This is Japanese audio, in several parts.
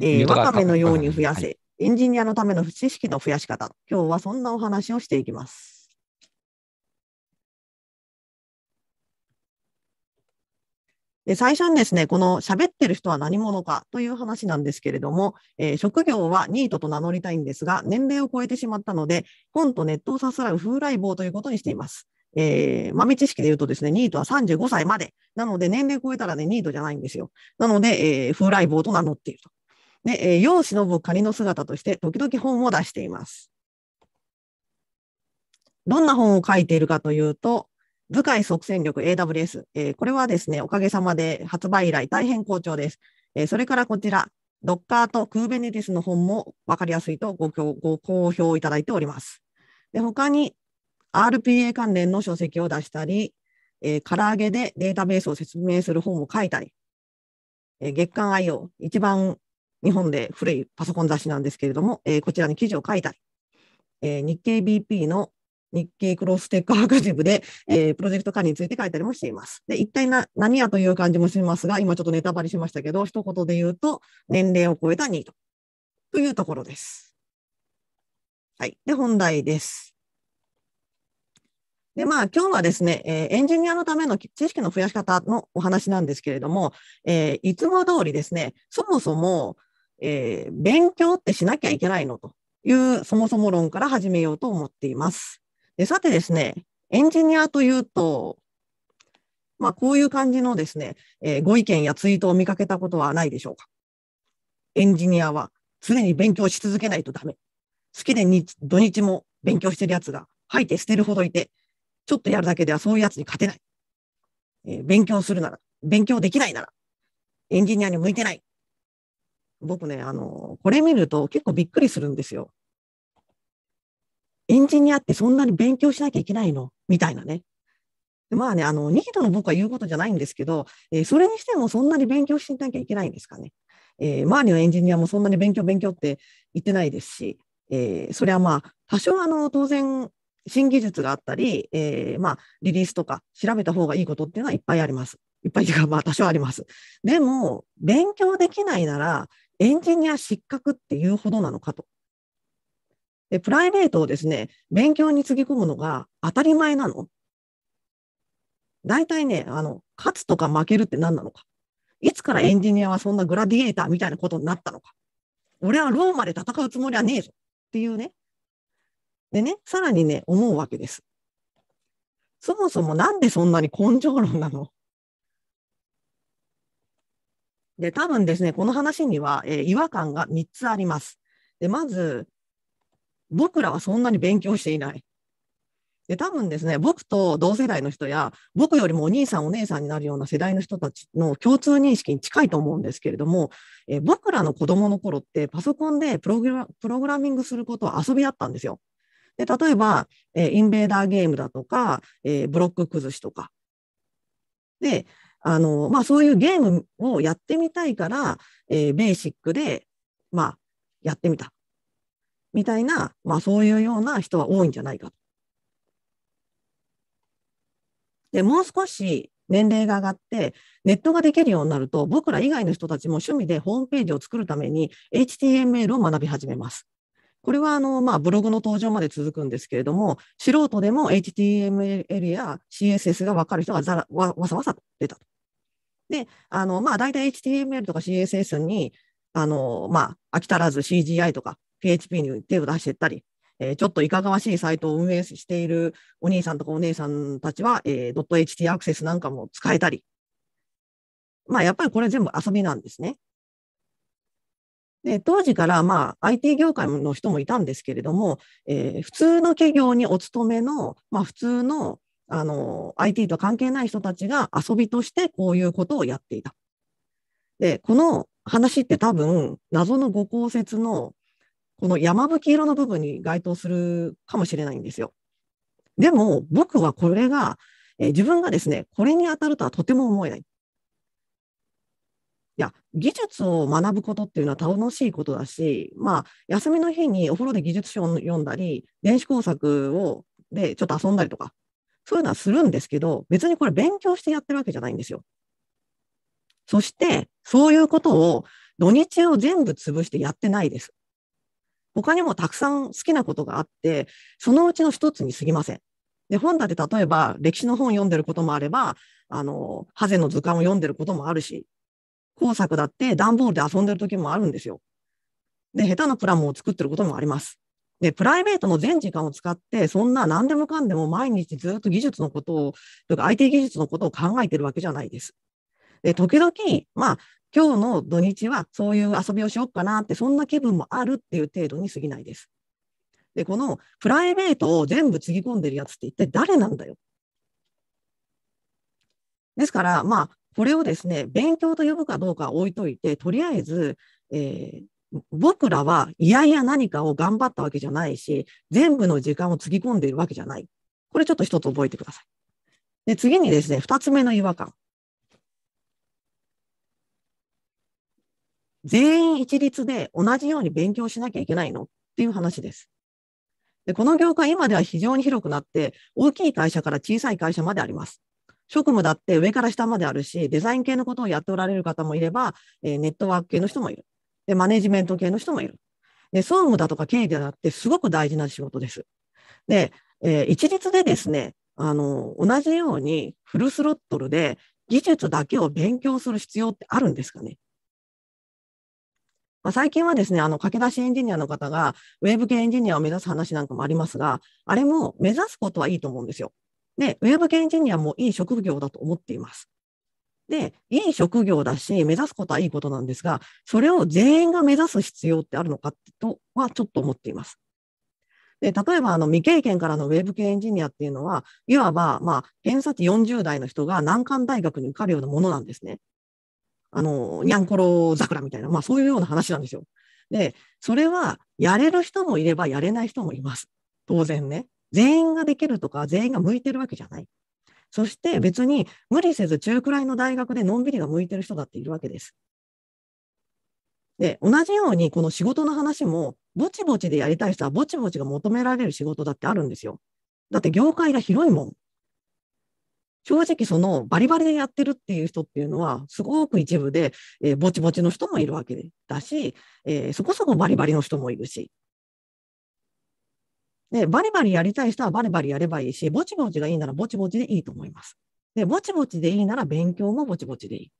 えー、わかめのように増やせ、はい、エンジニアのための知識の増やし方、今日はそんなお話をしていきます。で最初にですね、この喋ってる人は何者かという話なんですけれども、えー、職業はニートと名乗りたいんですが、年齢を超えてしまったので、本とネットをさすらう風来坊ということにしています。えー、豆知識で言うとですね、ニートは35歳まで。なので、年齢超えたらね、ニートじゃないんですよ。なので、えー、風来坊と名乗っていると。ね、えー、世を忍ぶ仮の姿として時々本を出しています。どんな本を書いているかというと、部会即戦力 AWS、えー、これはですね、おかげさまで発売以来大変好調です。えー、それからこちら、Docker と Kubernetes の本も分かりやすいとごご好評いただいております。で他に RPA 関連の書籍を出したり、えー、唐揚げでデータベースを説明する本を書いたり、えー、月刊 IO、一番日本で古いパソコン雑誌なんですけれども、えー、こちらに記事を書いたり、えー、日経 BP の日経クロステックアーカブで、えー、プロジェクト管理について書いたりもしています。で、一体な何やという感じもしますが、今ちょっとネタバレしましたけど、一言で言うと、年齢を超えたニートというところです。はい。で、本題です。で、まあ、今日はですね、えー、エンジニアのための知識の増やし方のお話なんですけれども、えー、いつも通りですね、そもそも、えー、勉強ってしなきゃいけないのという、そもそも論から始めようと思っています。でさてですね、エンジニアというと、まあ、こういう感じのですね、えー、ご意見やツイートを見かけたことはないでしょうか。エンジニアは常に勉強し続けないとダメ。好きで日土日も勉強してるやつが吐いて捨てるほどいて、ちょっとやるだけではそういうやつに勝てない。えー、勉強するなら、勉強できないなら、エンジニアに向いてない。僕ね、あの、これ見ると結構びっくりするんですよ。エンジニアってそんなに勉強しなきゃいけないのみたいなね。まあね、あの、ニートの僕は言うことじゃないんですけど、えー、それにしてもそんなに勉強しなきゃいけないんですかね。えー、周りのエンジニアもそんなに勉強勉強って言ってないですし、えー、それはまあ、多少あの、当然、新技術があったり、えまあ、リリースとか調べた方がいいことっていうのはいっぱいあります。いっぱいというか、まあ、多少あります。でも、勉強できないなら、エンジニア失格っていうほどなのかと。でプライベートをですね、勉強につぎ込むのが当たり前なの大体ね、あの、勝つとか負けるって何なのか。いつからエンジニアはそんなグラディエーターみたいなことになったのか。俺はローマで戦うつもりはねえぞっていうね。でね、さらにね、思うわけです。そもそもなんでそんなに根性論なので、多分ですね、この話には、えー、違和感が3つあります。で、まず、僕らはそんなに勉強していない。で、多分ですね、僕と同世代の人や、僕よりもお兄さん、お姉さんになるような世代の人たちの共通認識に近いと思うんですけれども、えー、僕らの子供の頃って、パソコンでプログラミングすることは遊びだったんですよ。で、例えば、えー、インベーダーゲームだとか、えブロック崩しとか。で、あの、まあ、そういうゲームをやってみたいから、えー、ベーシックで、まあ、やってみた。みたいな、まあ、そういうような人は多いんじゃないかと。で、もう少し年齢が上がって、ネットができるようになると、僕ら以外の人たちも趣味でホームページを作るために HTML を学び始めます。これはあの、まあ、ブログの登場まで続くんですけれども、素人でも HTML や CSS が分かる人がざらわわさわさ出たと。で、あの、まあ、大体 HTML とか CSS に、あの、まあ、飽き足らず CGI とか PHP に手を出していったり、えー、ちょっといかがわしいサイトを運営しているお兄さんとかお姉さんたちは、えー、.ht アクセスなんかも使えたり。まあ、やっぱりこれ全部遊びなんですね。で当時から、まあ、IT 業界の人もいたんですけれども、えー、普通の企業にお勤めの、まあ、普通のあの、IT と関係ない人たちが遊びとしてこういうことをやっていた。で、この話って多分、謎のご公説の、この山吹色の部分に該当するかもしれないんですよ。でも、僕はこれが、え自分がですね、これに当たるとはとても思えない。いや、技術を学ぶことっていうのは楽しいことだし、まあ、休みの日にお風呂で技術書を読んだり、電子工作をでちょっと遊んだりとかそういうのはするんですけど、別にこれ勉強してやってるわけじゃないんですよ。そして、そういうことを土日を全部潰してやってないです。他にもたくさん好きなことがあって、そのうちの一つに過ぎません。で、本だって例えば歴史の本読んでることもあれば、あの、ハゼの図鑑を読んでることもあるし、工作だって段ボールで遊んでる時もあるんですよ。で、下手なプラモを作ってることもあります。で、プライベートの全時間を使って、そんな何でもかんでも毎日ずっと技術のことを、とか IT 技術のことを考えてるわけじゃないです。で、時々、まあ、今日の土日はそういう遊びをしようかなって、そんな気分もあるっていう程度に過ぎないです。で、このプライベートを全部つぎ込んでるやつって一体誰なんだよ。ですから、まあ、これをですね、勉強と呼ぶかどうか置いといて、とりあえず、えー、僕らはいやいや何かを頑張ったわけじゃないし、全部の時間をつぎ込んでいるわけじゃない。これちょっと一つ覚えてください。で、次にですね、二つ目の違和感。全員一律で同じように勉強しなきゃいけないのっていう話です。でこの業界今では非常に広くなって、大きい会社から小さい会社まであります。職務だって上から下まであるし、デザイン系のことをやっておられる方もいれば、えネットワーク系の人もいる。で、マネジメント系の人もいる。で、総務だとか経理だってすごく大事な仕事です。で、えー、一律でですね、あの、同じようにフルスロットルで技術だけを勉強する必要ってあるんですかね。ま最近はですね、あの、駆け出しエンジニアの方が、ウェブ系エンジニアを目指す話なんかもありますが、あれも目指すことはいいと思うんですよ。で、ウェブ系エンジニアもいい職業だと思っています。で、いい職業だし、目指すことはいいことなんですが、それを全員が目指す必要ってあるのかとはちょっと思っています。で例えばあの未経験からのウェブ系エンジニアっていうのは、いわば、まあ、偏差値40代の人が難関大学に受かるようなものなんですね。あの、にゃんころ桜みたいな、まあそういうような話なんですよ。で、それはやれる人もいればやれない人もいます。当然ね。全員ができるとか、全員が向いてるわけじゃない。そして別に無理せず中くらいの大学でのんびりが向いてる人だっているわけです。で、同じようにこの仕事の話も、ぼちぼちでやりたい人はぼちぼちが求められる仕事だってあるんですよ。だって業界が広いもん。正直そのバリバリでやってるっていう人っていうのはすごく一部で、えー、ぼちぼちの人もいるわけだし、えー、そこそこバリバリの人もいるしで、バリバリやりたい人はバリバリやればいいし、ぼちぼちがいいならぼちぼちでいいと思います。で、ぼちぼちでいいなら勉強もぼちぼちでいい。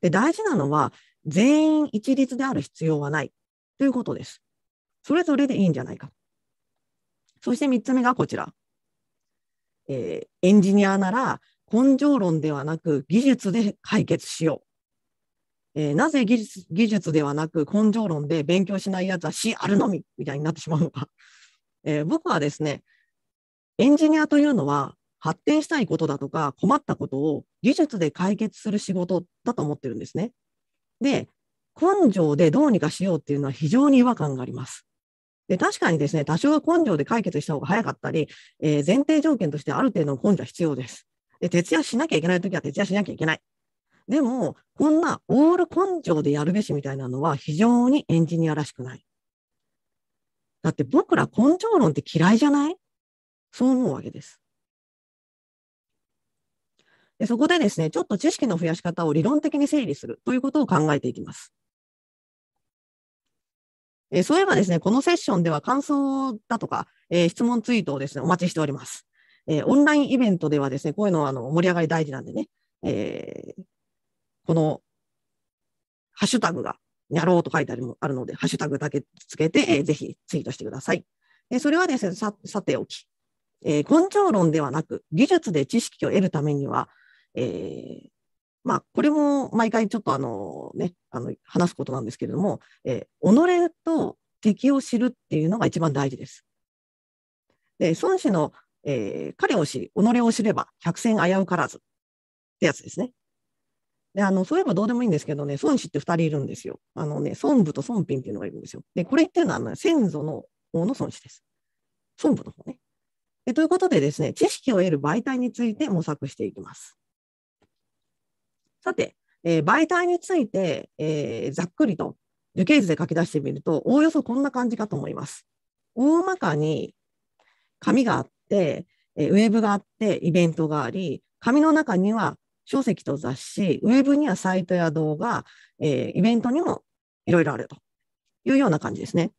で、大事なのは、全員一律である必要はないということです。それぞれでいいんじゃないか。そして3つ目がこちら。えー、エンジニアなら根性論ではなく技術で解決しよう。えー、なぜ技術技術ではなく根性論で勉強しないやつは死あるのみみたいになってしまうのか。えー、僕はですね、エンジニアというのは発展したいことだとか困ったことを技術で解決する仕事だと思ってるんですね。で、根性でどうにかしようっていうのは非常に違和感があります。で確かにですね、多少は根性で解決した方が早かったり、えー、前提条件としてある程度の根性は必要です。で徹夜しなきゃいけないときは徹夜しなきゃいけない。でも、こんなオール根性でやるべしみたいなのは非常にエンジニアらしくない。だって僕ら根性論って嫌いじゃないそう思うわけです。でそこでですね、ちょっと知識の増やし方を理論的に整理するということを考えていきます。えそういえばですね、このセッションでは感想だとか、えー、質問ツイートをですね、お待ちしております。えー、オンラインイベントではですね、こういうのはあの盛り上がり大事なんでね、えー、このハッシュタグがやろうと書いてあるもあるので、ハッシュタグだけつけて、えー、ぜひツイートしてください。えー、それはですね、ささておき、えー、根性論ではなく、技術で知識を得るためには、えー、まあ、これも毎回ちょっとあの、ね、あの話すことなんですけれども、えー、己と敵を知るっていうのが一番大事です。で孫子の、えー、彼を知り、己を知れば百戦危うからずってやつですね。で、あの、そういえばどうでもいいんですけどね、孫子って二人いるんですよ。あのね、孫武と孫品っていうのがいるんですよ。で、これっていうのは、ね、先祖の方の孫子です。孫武の方ね。でということでですね、知識を得る媒体について模索していきます。さて、えー、媒体について、えー、ざっくりと樹形図で書き出してみると、おおよそこんな感じかと思います。大まかに紙があって、えー、ウェブがあって、イベントがあり、紙の中には書籍と雑誌、ウェブにはサイトや動画、えー、イベントにもいろいろあるというような感じですね。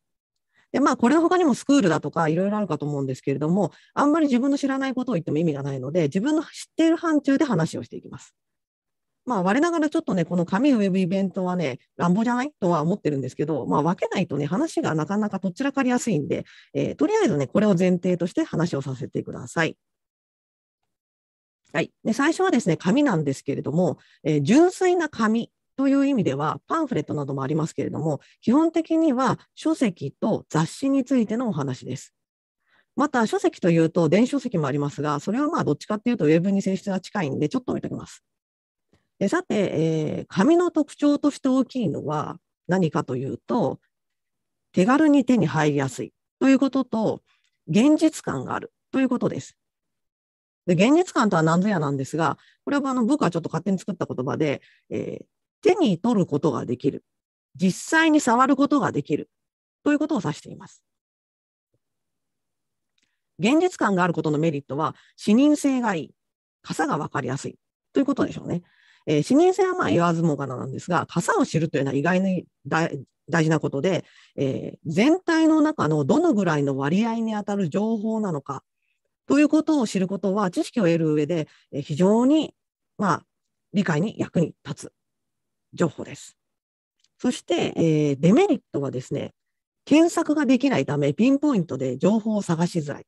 で、まあ、これの他にもスクールだとかいろいろあるかと思うんですけれども、あんまり自分の知らないことを言っても意味がないので、自分の知っている範疇で話をしていきます。まあ、我ながらちょっとね、この紙ウェブイベントはね、乱暴じゃないとは思ってるんですけど、まあ、分けないとね、話がなかなかどちらかりやすいんで、えー、とりあえずね、これを前提として話をさせてください。はい、で最初はですね紙なんですけれども、えー、純粋な紙という意味ではパンフレットなどもありますけれども基本的には書籍と雑誌についてのお話です。また書籍というと電子書籍もありますがそれはまあどっちかっていうとウェブに性質が近いんでちょっと置いときます。でさて、えー、紙の特徴として大きいのは何かというと手軽に手に入りやすいということと現実感があるということです。で、現実感とは何ぞやなんですが、これはあの僕はちょっと勝手に作った言葉で、えー、手に取ることができる。実際に触ることができる。ということを指しています。現実感があることのメリットは、視認性がいい。傘が分かりやすい。ということでしょうね。えー、視認性はまあ言わずもがななんですが、傘を知るというのは意外に大事なことで、えー、全体の中のどのぐらいの割合に当たる情報なのかということを知ることは、知識を得る上で、非常に、まあ、理解に役に立つ情報です。そして、えー、デメリットはですね、検索ができないため、ピンポイントで情報を探しづらい。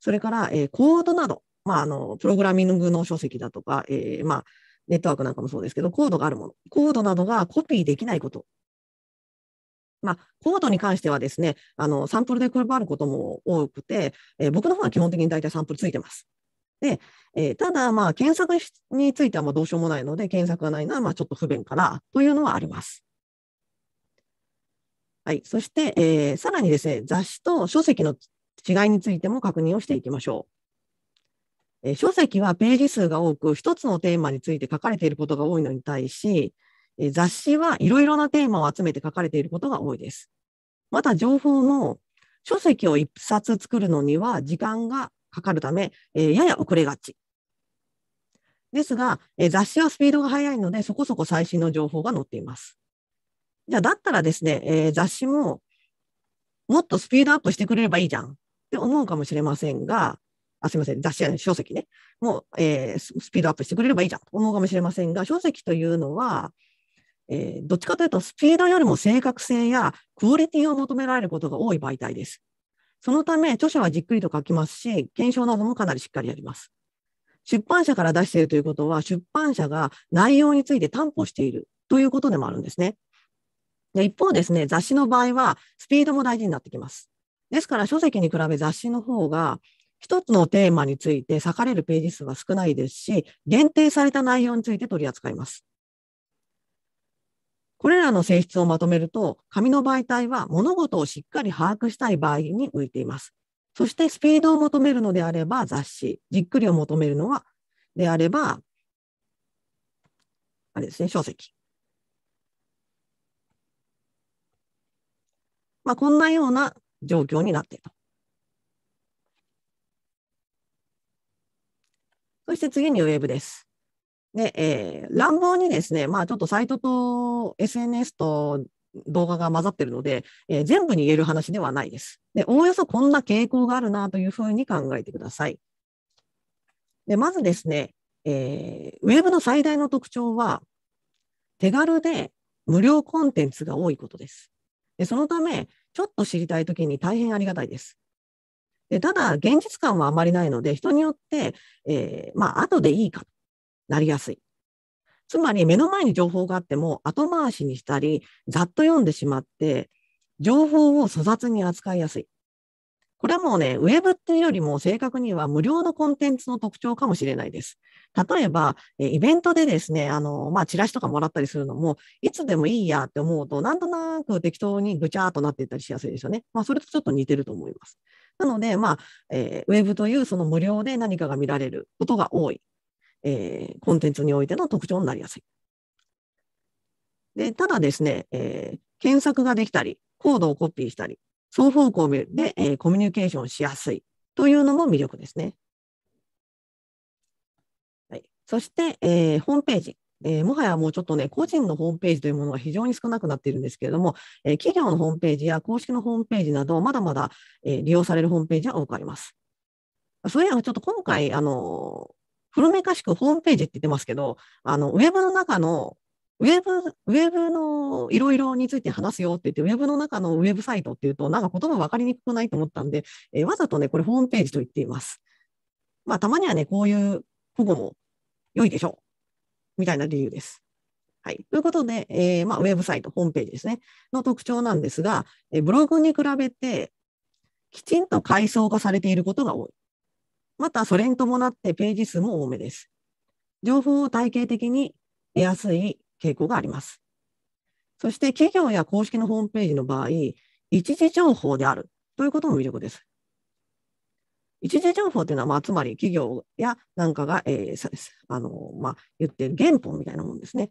それから、えー、コードなど、まあ、あの、プログラミングの書籍だとか、えー、まあ、ネットワークなんかもそうですけど、コードがあるもの、コードなどがコピーできないことまあ、コードに関してはですね、あのサンプルで配ることも多くて、えー、僕の方は基本的に大体サンプルついてます。で、えー、ただ、まあ、検索についてはまどうしようもないので、検索がないのはまちょっと不便かなというのはあります。はい。そして、えー、さらにですね、雑誌と書籍の違いについても確認をしていきましょう。えー、書籍はページ数が多く、1つのテーマについて書かれていることが多いのに対し、え雑誌はいろいろなテーマを集めて書かれていることが多いです。また情報も書籍を一冊作るのには時間がかかるため、えやや遅れがち。ですが、え雑誌はスピードが速いので、そこそこ最新の情報が載っています。じゃあ、だったらですね、え雑誌ももっとスピードアップしてくれればいいじゃんって思うかもしれませんが、あ、すみません、雑誌や書籍ね。もう、えー、スピードアップしてくれればいいじゃんと思うかもしれませんが、書籍というのは、えー、どっちかというと、スピードよりも正確性やクオリティを求められることが多い媒体です。そのため、著者はじっくりと書きますし、検証などもかなりしっかりやります。出版社から出しているということは、出版社が内容について担保しているということでもあるんですね。で一方ですね、雑誌の場合は、スピードも大事になってきます。ですから、書籍に比べ雑誌の方が、一つのテーマについて割かれるページ数は少ないですし、限定された内容について取り扱います。これらの性質をまとめると、紙の媒体は物事をしっかり把握したい場合に向いています。そしてスピードを求めるのであれば雑誌、じっくりを求めるのはであれば、あれですね、書籍。まあ、こんなような状況になっていると。そして次にウェブです。で、えー、乱暴にですね、まあ、ちょっとサイトと SNS と動画が混ざってるので、えー、全部に言える話ではないです。で、おおよそこんな傾向があるなというふうに考えてください。で、まずですね、えー、ウェブの最大の特徴は、手軽で無料コンテンツが多いことです。でそのため、ちょっと知りたいときに大変ありがたいです。でただ、現実感はあまりないので、人によって、えー、まあ、後でいいかとなりやすい。つまり目の前に情報があっても後回しにしたり、ざっと読んでしまって、情報を粗雑に扱いやすい。これはもうね、ウェブっていうよりも正確には無料のコンテンツの特徴かもしれないです。例えば、イベントでですね、あの、まあ、チラシとかもらったりするのも、いつでもいいやって思うと、なんとなく適当にぐちゃーっとなっていったりしやすいですよね。まあ、それとちょっと似てると思います。なので、まあ、えー、ウェブというその無料で何かが見られることが多い。えー、コンテンツにおいての特徴になりやすい。で、ただですね、えー、検索ができたり、コードをコピーしたり、双方向で、えー、コミュニケーションしやすいというのも魅力ですね。はい、そして、えー、ホームページ。えー、もはやもうちょっとね、個人のホームページというものが非常に少なくなっているんですけれども、えー、企業のホームページや公式のホームページなど、まだまだ、えー、利用されるホームページは多くあります。それはちょっと今回、あの古めかしくホームページって言ってますけど、あの、ウェブの中の、ウェブ、ウェブのいろいろについて話すよって言って、ウェブの中のウェブサイトっていうと、なんか言葉分かりにくくないと思ったんで、えー、わざとね、これホームページと言っています。まあ、たまにはね、こういう保護も良いでしょう。みたいな理由です。はい。ということで、えー、まあ、ウェブサイト、ホームページですね、の特徴なんですが、えブログに比べて、きちんと階層化されていることが多い。またそれに伴ってページ数も多めです。情報を体系的に得やすい傾向があります。そして企業や公式のホームページの場合、一時情報であるということも魅力です。一時情報というのは、まあ、つまり企業やなんかが、えーあのまあ、言ってる原本みたいなもんですね。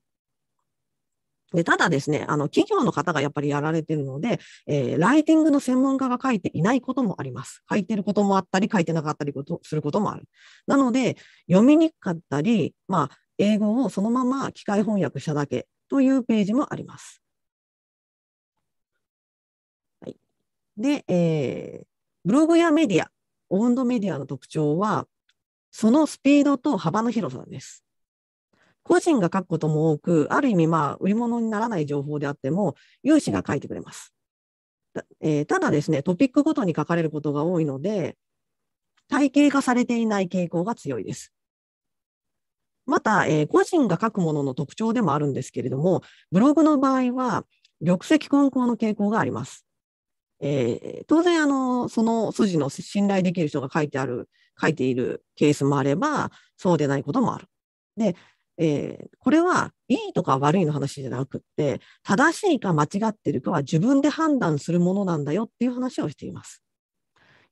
でただですね、あの企業の方がやっぱりやられてるので、えー、ライティングの専門家が書いていないこともあります。書いてることもあったり、書いてなかったりことすることもある。なので、読みにくかったり、まあ、英語をそのまま機械翻訳しただけというページもあります。はい、で、えー、ブログやメディア、オウンドメディアの特徴は、そのスピードと幅の広さです。個人が書くことも多く、ある意味、まあ、売り物にならない情報であっても、有志が書いてくれます。えー、ただですね、トピックごとに書かれることが多いので、体系化されていない傾向が強いです。また、えー、個人が書くものの特徴でもあるんですけれども、ブログの場合は、玉石混交の傾向があります。えー、当然あの、その筋の信頼できる人が書いてある、書いているケースもあれば、そうでないこともある。で、えー、これはいいとか悪いの話じゃなくって、正しいか間違ってるかは自分で判断するものなんだよっていう話をしています。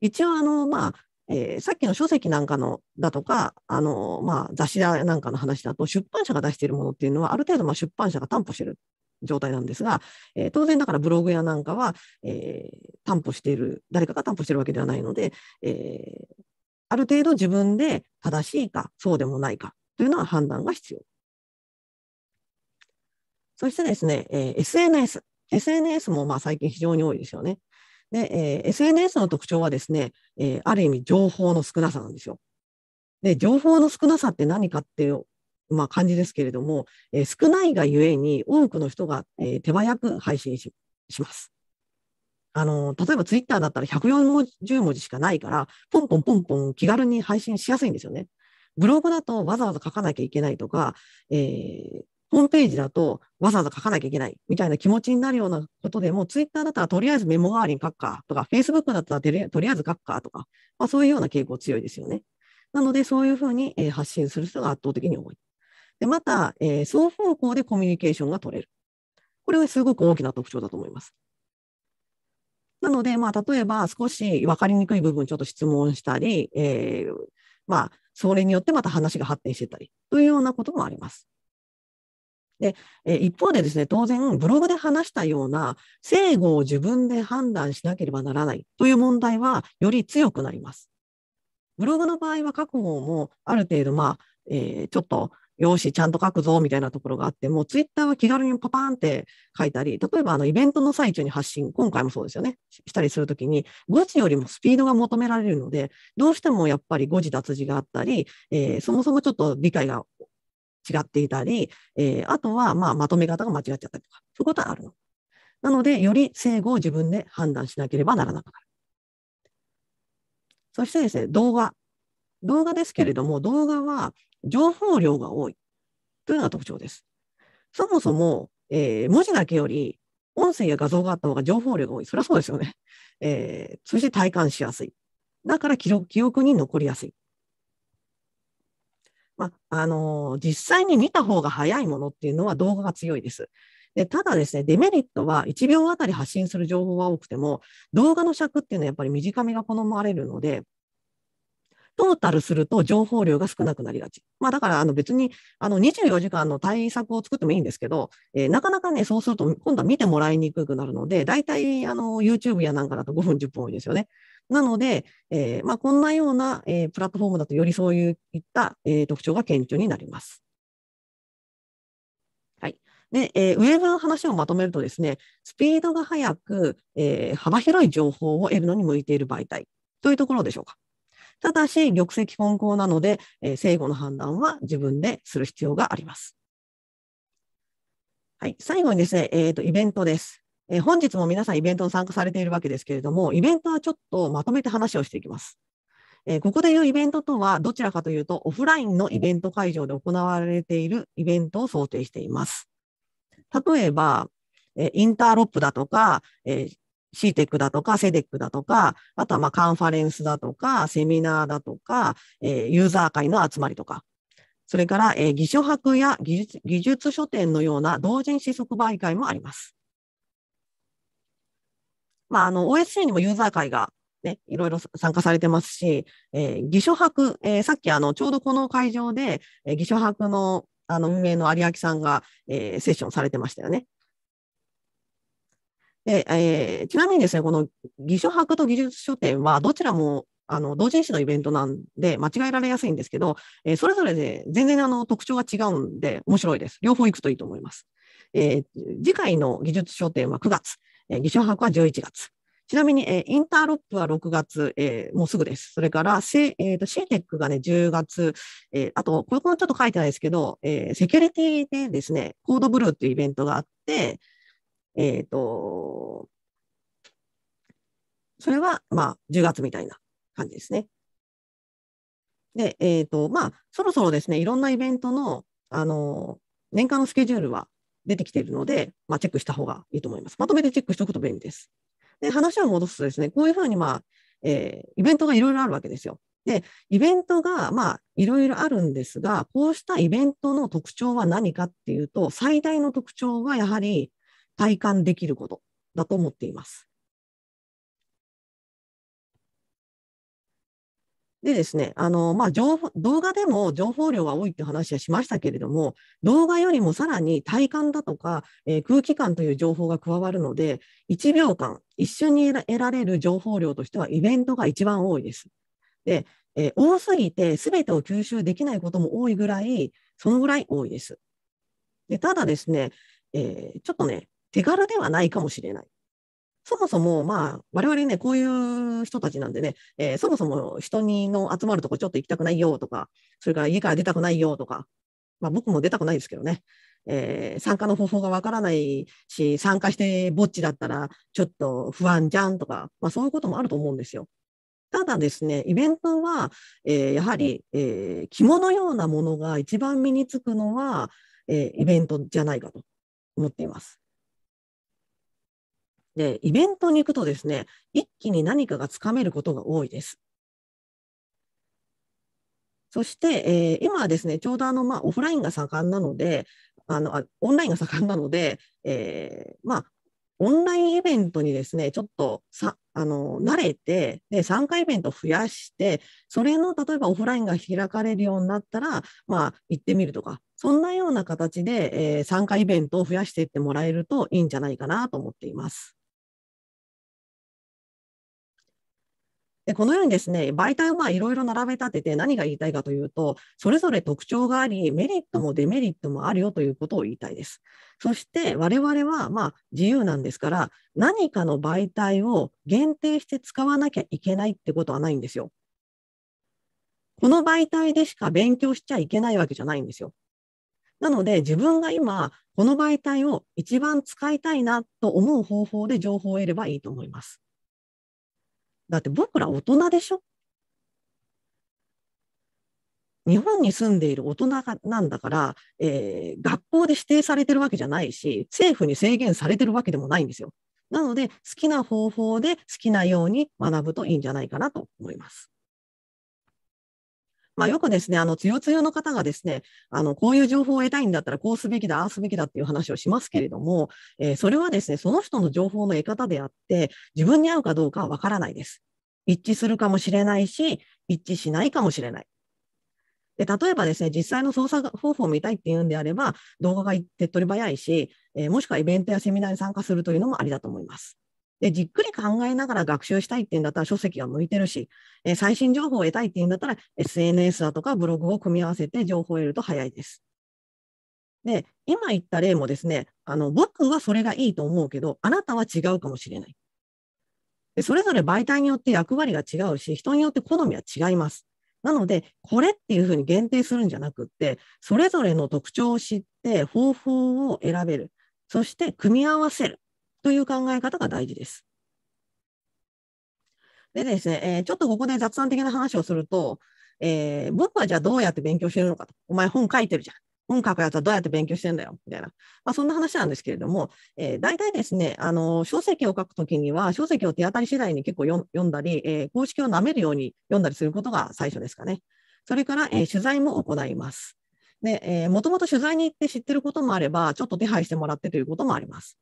一応、あの、まあ、えー、さっきの書籍なんかのだとか、あのまあ、雑誌だなんかの話だと、出版社が出しているものっていうのは、ある程度ま出版社が担保してる状態なんですが、えー、当然だからブログやなんかは、えー、担保している、誰かが担保してるわけではないので、えある程度自分で正しいか、そうでもないかというのは判断が必要。そしてですね、えー、SNS。SNS もまあ最近非常に多いですよね。で、えー、SNS の特徴はですね、えー、ある意味情報の少なさなんですよ。で、情報の少なさって何かっていう、まあ、感じですけれども、えー、少ないがゆえに多くの人が、え手早く配信します。あの、例えばツイッターだったら140文字しかないから、ポンポンポンポン気軽に配信しやすいんですよね。ブログだとわざわざ書かなきゃいけないとか、えー、ホームページだとわざわざ書かなきゃいけないみたいな気持ちになるようなことでも、ツイッターだったらとりあえずメモ代わりに書くかとか、フェイスブックだったらとりあえず書くかとか、まあ、そういうような傾向強いですよね。なので、そういうふうに、え発信する人が圧倒的に多い。でまた、えー、双方向でコミュニケーションが取れる。これはすごく大きな特徴だと思います。なので、まあ、例えば少し分かりにくい部分ちょっと質問したり、えー、まあ、それによってまた話が発展してたりというようなこともあります。で、え一方でですね、当然、ブログで話したような、正誤を自分で判断しなければならないという問題は、より強くなります。ブログの場合は、確保もある程度、まあ、えー、ちょっとよし、ちゃんと書くぞ、みたいなところがあって、もうツイッターは気軽にパパーンって書いたり、例えばあのイベントの最中に発信、今回もそうですよね、したりするときに、誤字よりもスピードが求められるので、どうしてもやっぱり誤字脱字があったり、えー、そもそもちょっと理解が違っていたり、えー、あとはまあまとめ方が間違っちゃったりとか、そういうことはあるの。なので、より正誤を自分で判断しなければならなくなる。そしてですね、動画動画ですけれども、動画は情報量が多いというのが特徴です。そもそも、えー、文字だけより音声や画像があった方が情報量が多い。そりゃそうですよね。えー、そして体感しやすい。だから記録記憶に残りやすい。まあ、あのー、実際に見た方が早いものっていうのは動画が強いです。でただですね、デメリットは1秒あたり発信する情報は多くても、動画の尺っていうのはやっぱり短めが好まれるので、トータルすると情報量が少なくなりがち。まあ、だからあの別にあの24時間の対策を作ってもいいんですけど、えー、なかなかね、そうすると今度は見てもらいにくくなるので、大体あの YouTube やなんかだと5分、10分多いですよね。なので、えー、まあ、こんなような、えー、プラットフォームだとよりそういった、え特徴が顕著になります。で、えー、ウェブの話をまとめるとですね、スピードが速く、えー、幅広い情報を得るのに向いている媒体というところでしょうか。ただし、玉石混交なので、えー、正誤の判断は自分でする必要があります。はい、最後にですね、えーと、とイベントです。えー、本日も皆さんイベントに参加されているわけですけれども、イベントはちょっとまとめて話をしていきます。えー、ここでいうイベントとは、どちらかというと、オフラインのイベント会場で行われているイベントを想定しています。例えば、えー、インターロップだとか、えー、CTEC だとか SEDEC だとか、あとはまあカンファレンスだとか、セミナーだとか、えー、ユーザー会の集まりとか、それから、えー、技書博や技術技術書店のような同人誌即売会もあります。まあ、あの、OSC にもユーザー会がね、いろいろ参加されてますし、えー、義書博、えー、さっきあの、ちょうどこの会場で、えー、義書博のあの運営の有明さんが、えー、セッションされてましたよね。で、えー、ちなみにですね、この義書博と技術書店は、どちらもあの同人誌のイベントなんで、間違えられやすいんですけど、えー、それぞれで全然あの特徴が違うんで、面白いです。両方行くといいと思います。えー、次回の技術書店は9月、えー、義書博は11月。ちなみに、えー、インターロップは6月、えー、もうすぐです。それから、シ、えーシーテックがね、10月、えー、あと、これもちょっと書いてないですけど、えー、セキュリティでですね、コードブルーっていうイベントがあって、えっ、ー、と、それは、まあ、10月みたいな感じですね。で、えっ、ー、と、まあ、そろそろですね、いろんなイベントの、あの、年間のスケジュールは出てきているので、まあ、チェックした方がいいと思います。まとめてチェックしておくと便利です。で、話を戻すとですね、こういうふうに、まあ、えー、イベントがいろいろあるわけですよ。で、イベントが、まあ、いろいろあるんですが、こうしたイベントの特徴は何かっていうと、最大の特徴はやはり、体感できることだと思っています。でですね、あの、まあ、情報、動画でも情報量が多いって話はしましたけれども、動画よりもさらに体感だとか、えー、空気感という情報が加わるので、1秒間、一瞬に得られる情報量としてはイベントが一番多いです。で、えー、多すぎて全てを吸収できないことも多いぐらい、そのぐらい多いです。でただですね、えー、ちょっとね、手軽ではないかもしれない。そもそも、まあ、我々ね、こういう人たちなんでね、えー、そもそも人にの集まるとこちょっと行きたくないよとか、それから家から出たくないよとか、まあ僕も出たくないですけどね、えー、参加の方法がわからないし、参加してぼっちだったらちょっと不安じゃんとか、まあそういうこともあると思うんですよ。ただですね、イベントは、えー、やはり、えー、肝のようなものが一番身につくのは、えー、イベントじゃないかと思っています。で、イベントに行くとですね、一気に何かがつかめることが多いです。そして、えー、今はですね、ちょうどあの、まあ、オフラインが盛んなので、あのあオンラインが盛んなので、えー、まあ、オンラインイベントにですね、ちょっとさあの慣れてで、参加イベントを増やして、それの例えばオフラインが開かれるようになったら、まあ、行ってみるとか、そんなような形で、えー、参加イベントを増やしていってもらえるといいんじゃないかなと思っています。でこのようにですね媒体をいろいろ並べ立てて何が言いたいかというとそれぞれ特徴がありメリットもデメリットもあるよということを言いたいです。そして我々はまあ自由なんですから何かの媒体を限定して使わなきゃいけないってことはないんですよ。この媒体でしか勉強しちゃいけないわけじゃないんですよ。なので自分が今この媒体を一番使いたいなと思う方法で情報を得ればいいと思います。だって僕ら大人でしょ日本に住んでいる大人がなんだから、えー、学校で指定されてるわけじゃないし、政府に制限されてるわけでもないんですよ。なので、好きな方法で好きなように学ぶといいんじゃないかなと思います。まあ、よくですね、あの、つよつよの方がですね、あの、こういう情報を得たいんだったら、こうすべきだ、ああすべきだっていう話をしますけれども、えー、それはですね、その人の情報の得方であって、自分に合うかどうかはわからないです。一致するかもしれないし、一致しないかもしれない。で例えばですね、実際の操作方法を見たいっていうんであれば、動画が手っ取り早いし、えー、もしくはイベントやセミナーに参加するというのもありだと思います。で、じっくり考えながら学習したいっていうんだったら書籍が向いてるし、え最新情報を得たいっていうんだったら SNS だとかブログを組み合わせて情報を得ると早いです。で、今言った例もですね、あの、僕はそれがいいと思うけど、あなたは違うかもしれない。でそれぞれ媒体によって役割が違うし、人によって好みは違います。なので、これっていうふうに限定するんじゃなくって、それぞれの特徴を知って方法を選べる。そして組み合わせる。という考え方が大事です。でですね、えー、ちょっとここで雑談的な話をすると、えー、僕はじゃあどうやって勉強してるのかと。お前本書いてるじゃん。本書くやつはどうやって勉強してんだよ。みたいな。まあ、そんな話なんですけれども、えー、大体ですね、あの、書籍を書くときには、書籍を手当たり次第に結構読んだり、えー、公式を舐めるように読んだりすることが最初ですかね。それから、えー、取材も行います。で、えもともと取材に行って知ってることもあれば、ちょっと手配してもらってということもあります。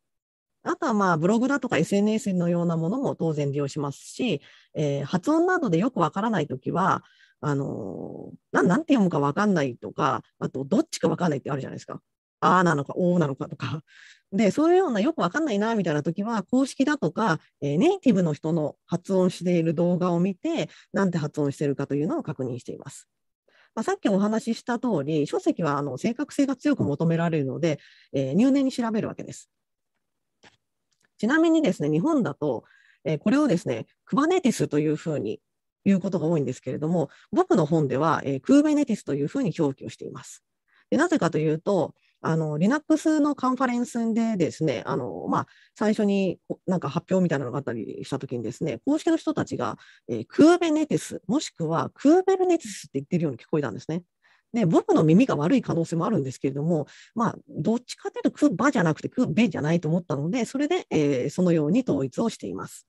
あとはまあブログだとか SNS のようなものも当然利用しますし、えー、発音などでよくわからないときは、あのー、なんて読むかわかんないとか、あとどっちかわかんないってあるじゃないですか。ああなのか、おおなのかとか。で、そういうようなよくわかんないなみたいなときは、公式だとか、えー、ネイティブの人の発音している動画を見て、なんて発音しているかというのを確認しています。まあ、さっきお話しした通り、書籍はあの正確性が強く求められるので、えー、入念に調べるわけです。ちなみにですね、日本だと、えー、これをですね、クバネティスというふうに言うことが多いんですけれども、僕の本では、えー、クーベネティスというふうに表記をしています。でなぜかというと、あの、Linux のカンファレンスでですね、あの、まあ、最初になんか発表みたいなのがあったりしたときにですね、公式の人たちが、えー、クーベネティス、もしくはクーベルネティスって言ってるように聞こえたんですね。ね、僕の耳が悪い可能性もあるんですけれども、まあ、どっちかというと、くばじゃなくてくべじゃないと思ったので、それで、えー、そのように統一をしています。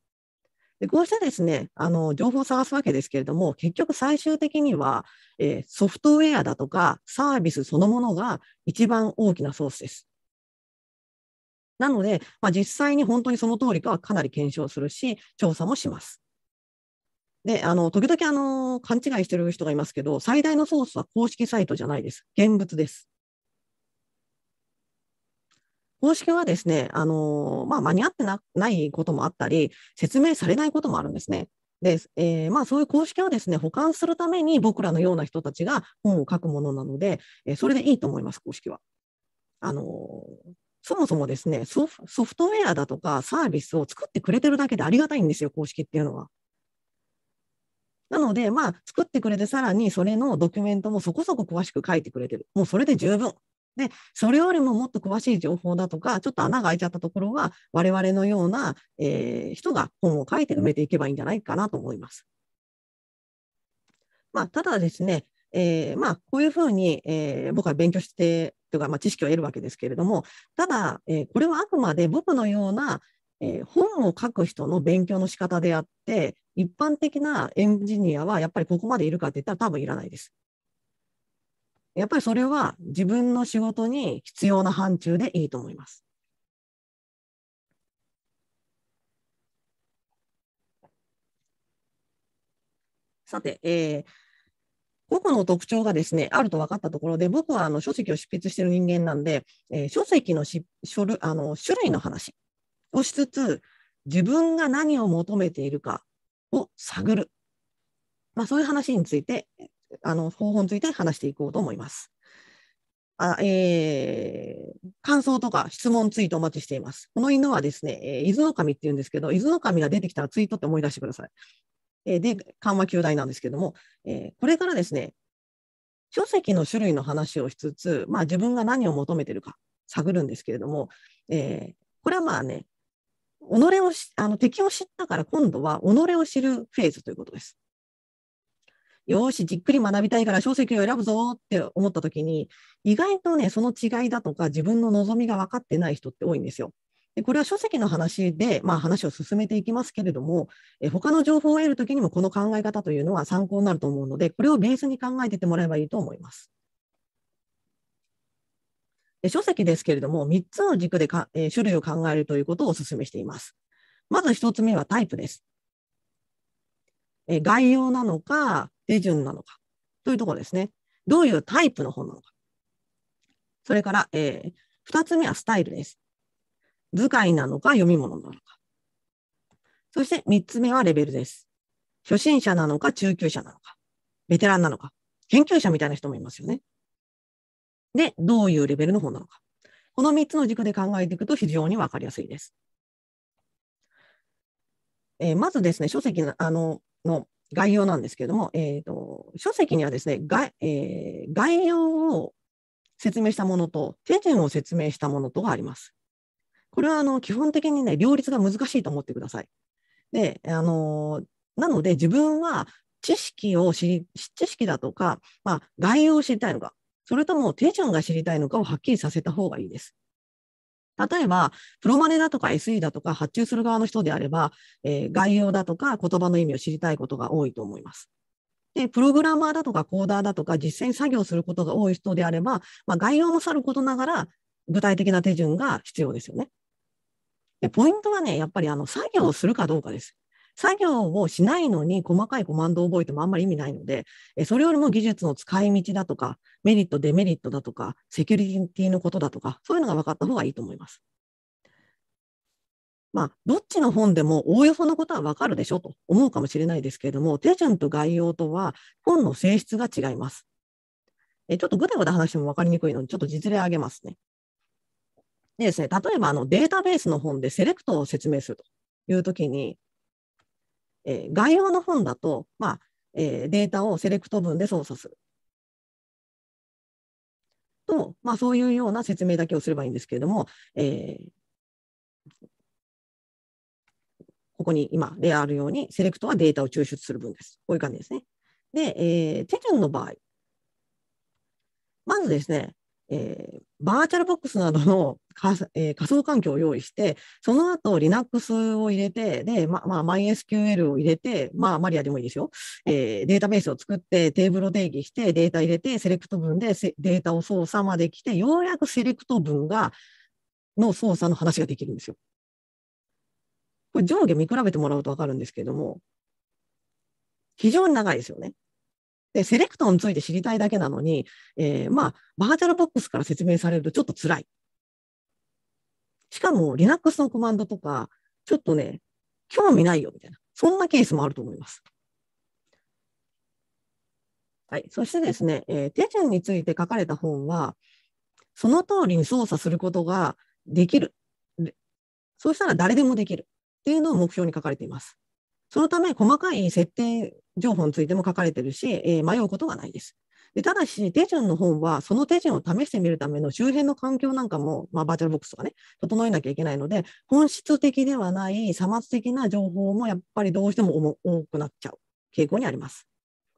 でこうしてですねあの情報を探すわけですけれども結局最終的には、えー、ソフトウェアだとかサービスそのものが一番大きなソースです。なので、まあ、実際に本当にその通りかはかなり検証するし調査もします。で、あの、時々、あの、勘違いしてる人がいますけど、最大のソースは公式サイトじゃないです。現物です。公式はですね、あの、まあ、間に合ってなないこともあったり、説明されないこともあるんですね。で、えー、まあ、そういう公式はですね、保管するために僕らのような人たちが本を書くものなので、えー、それでいいと思います、公式は。あのそもそもですねソフ、ソフトウェアだとかサービスを作ってくれてるだけでありがたいんですよ、公式っていうのは。なので、まあ、作ってくれて、さらにそれのドキュメントもそこそこ詳しく書いてくれてる。もうそれで十分。で、それよりももっと詳しい情報だとか、ちょっと穴が開いちゃったところは、我々のような、えー、人が本を書いて埋めていけばいいんじゃないかなと思います。まあ、ただですね、えー、まあ、こういうふうに、えー、僕は勉強してというか、まあ、知識を得るわけですけれども、ただ、えー、これはあくまで僕のような、えー、本を書く人の勉強の仕方であって、一般的なエンジニアはやっぱりここまでいるかって言ったら多分いらないです。やっぱりそれは自分の仕事に必要な範疇でいいと思います。さて、えー、僕の特徴がですね、あると分かったところで、僕はあの書籍を執筆している人間なんで、えー、書籍のしあの種類の話をしつつ、自分が何を求めているかを探る。まあ、そういう話について、あの方法について話していこうと思います。あえー、感想とか質問、ツイートお待ちしています。この犬はですね、えー、伊豆の神っていうんですけど、伊豆の神が出てきたらツイートって思い出してください。えー、で、緩和球大なんですけども、えー、これからですね、書籍の種類の話をしつつ、まあ、自分が何を求めてるか探るんですけれども、えー、これはまあね、己をあの敵を知ったから今度は己を知るフェーズということです。よし、じっくり学びたいから書籍を選ぶぞって思った時に、意外とね、その違いだとか自分の望みが分かってない人って多いんですよ。でこれは書籍の話で、まあ、話を進めていきますけれども、え他の情報を得るときにもこの考え方というのは参考になると思うので、これをベースに考えててもらえばいいと思います。書籍ですけれども、3つの軸でか、え種類を考えるということをお勧めしています。まず1つ目はタイプです。え概要なのか、手順なのかというところですね。どういうタイプの本なのか。それから、えー、2つ目はスタイルです。図解なのか、読み物なのか。そして3つ目はレベルです。初心者なのか、中級者なのか、ベテランなのか、研究者みたいな人もいますよね。で、どういうレベルの本なのか。この3つの軸で考えていくと非常に分かりやすいです。えー、まずですね、書籍のあのの概要なんですけれども、えーと、書籍にはですね、がえー、概要を説明したものと、手順を説明したものとがあります。これはあの基本的にね、両立が難しいと思ってください。で、あのなので自分は知識を知り、知識だとか、まあ、概要を知りたいのか、それとも、ていちゃんが知りたいのかをはっきりさせた方がいいです。例えば、プロマネだとか SE だとか発注する側の人であれば、えー、概要だとか言葉の意味を知りたいことが多いと思います。で、プログラマーだとかコーダーだとか実際に作業することが多い人であれば、まあ、概要もさることながら具体的な手順が必要ですよね。で、ポイントはね、やっぱりあの作業をするかどうかです。作業をしないのに細かいコマンドを覚えてもあんまり意味ないので、えそれよりも技術の使い道だとか、メリット、デメリットだとか、セキュリティのことだとか、そういうのが分かった方がいいと思います。まあ、どっちの本でもおおよそのことはわかるでしょと思うかもしれないですけれども、手順と概要とは本の性質が違います。えちょっとぐだぐだ話しても分かりにくいので、ちょっと実例挙げますね。でですね、例えばあのデータベースの本でセレクトを説明するというときに、えー、概要の本だと、まあえー、データをセレクト文で操作する。と、まあ、そういうような説明だけをすればいいんですけれども、えー、ここに今例あるように、セレクトはデータを抽出する文です。こういう感じですね。で、えー、手順の場合、まずですね、えー、バーチャルボックスなどの、えー、仮想環境を用意して、その後 Linux を入れて、で、ま、まあ、MySQL を入れて、まあ、マリアでもいいですよ、えー、データベースを作って、テーブルを定義して、データ入れて、セレクト文でデータを操作まで来て、ようやくセレクト文が、の操作の話ができるんですよ。これ上下見比べてもらうと分かるんですけれども、非常に長いですよね。で、セレクトについて知りたいだけなのに、えー、まあ、バーチャルボックスから説明されるとちょっと辛い。しかも、Linux のコマンドとか、ちょっとね、興味ないよ、みたいな。そんなケースもあると思います。はい。そしてですね、えー、手順について書かれた本は、その通りに操作することができる。そうしたら誰でもできるっていうのを目標に書かれています。そのため、細かい設定情報についても書かれてるし、えー、迷うことがないです。でただし、手順の本は、その手順を試してみるための周辺の環境なんかも、まあ、バーチャルボックスとかね、整えなきゃいけないので、本質的ではない、さまつ的な情報もやっぱりどうしても多くなっちゃう傾向にあります。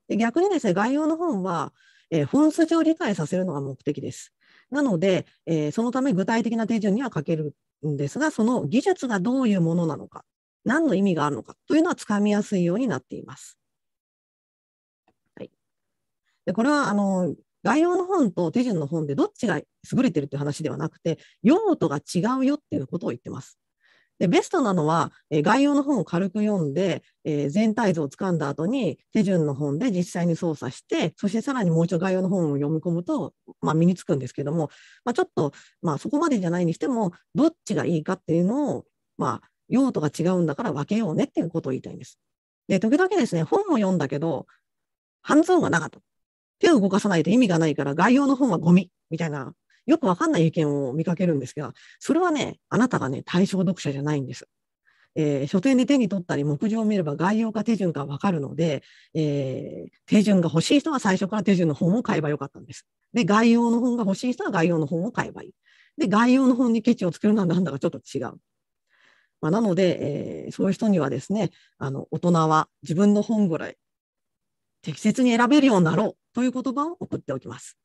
で逆にですね、概要の本は、えー、本筋を理解させるのが目的です。なので、えー、そのため具体的な手順には書けるんですが、その技術がどういうものなのか何の意味があるのかというのはつかみやすいようになっています。はい、でこれはあの概要の本と手順の本でどっちが優れてるって話ではなくて用途が違うよっていうことを言ってます。でベストなのは、え概要の本を軽く読んで、えー、全体像をつかんだ後に手順の本で実際に操作してそしてさらにもう一度概要の本を読み込むと、まあ、身につくんですけども、まあ、ちょっと、まあ、そこまでじゃないにしてもどっちがいいかっていうのを、まあ、用途が違うんだから分けようねっていうことを言いたいんです。で、時々ですね、本も読んだけど、ハンズオンがなかった。手を動かさないと意味がないから、概要の本はゴミみたいな、よくわかんない意見を見かけるんですが、それはね、あなたがね、対象読者じゃないんです。えー、書店で手に取ったり、目次を見れば概要か手順かわかるので、えー、手順が欲しい人は最初から手順の本を買えばよかったんです。で、概要の本が欲しい人は概要の本を買えばいい。で、概要の本にケチをつけるのはなんだかちょっと違う。まあ、なので、えー、そういう人にはですね、あの大人は自分の本ぐらい適切に選べるようになろうという言葉を送っておきます。